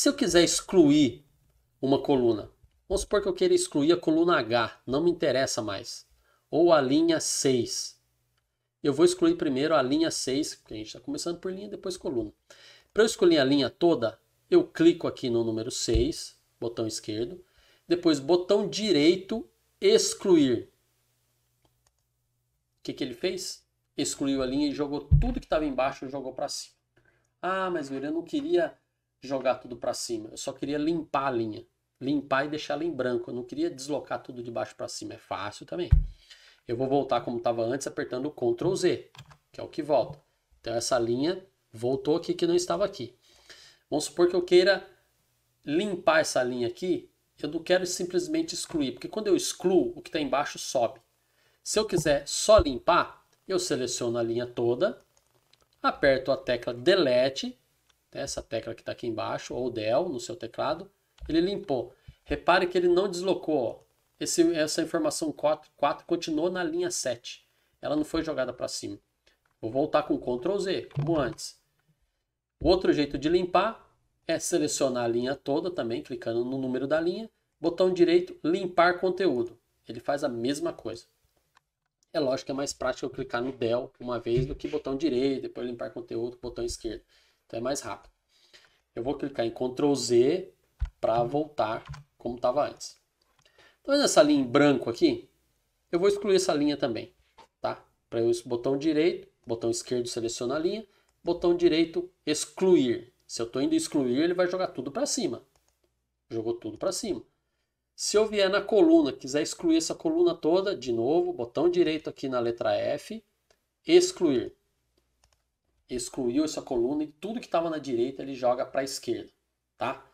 Se eu quiser excluir uma coluna, vamos supor que eu queira excluir a coluna H, não me interessa mais, ou a linha 6. Eu vou excluir primeiro a linha 6, porque a gente está começando por linha, depois coluna. Para eu escolher a linha toda, eu clico aqui no número 6, botão esquerdo, depois botão direito, excluir. O que, que ele fez? Excluiu a linha e jogou tudo que estava embaixo, jogou para cima. Ah, mas eu não queria jogar tudo para cima. Eu só queria limpar a linha. Limpar e deixar ela em branco. Eu não queria deslocar tudo de baixo para cima. É fácil também. Eu vou voltar como estava antes, apertando o Ctrl Z, que é o que volta. Então essa linha voltou aqui que não estava aqui. Vamos supor que eu queira limpar essa linha aqui. Eu não quero simplesmente excluir, porque quando eu excluo, o que está embaixo sobe. Se eu quiser só limpar, eu seleciono a linha toda, aperto a tecla Delete né, essa tecla que está aqui embaixo, ou del no seu teclado, ele limpou. Repare que ele não deslocou. Ó. Esse, essa informação 4, 4 continuou na linha 7. Ela não foi jogada para cima. Vou voltar com Ctrl Z, como antes. Outro jeito de limpar é selecionar a linha toda também, clicando no número da linha. Botão direito, limpar conteúdo. Ele faz a mesma coisa. É lógico que é mais prático eu clicar no del uma vez do que botão direito, depois limpar conteúdo, botão esquerdo. Então é mais rápido. Eu vou clicar em Ctrl Z para voltar como estava antes. então essa linha em branco aqui? Eu vou excluir essa linha também, tá? Para eu botão direito, botão esquerdo seleciona a linha, botão direito excluir. Se eu estou indo excluir, ele vai jogar tudo para cima. Jogou tudo para cima. Se eu vier na coluna, quiser excluir essa coluna toda, de novo, botão direito aqui na letra F, excluir excluiu essa coluna e tudo que estava na direita ele joga para a esquerda, tá?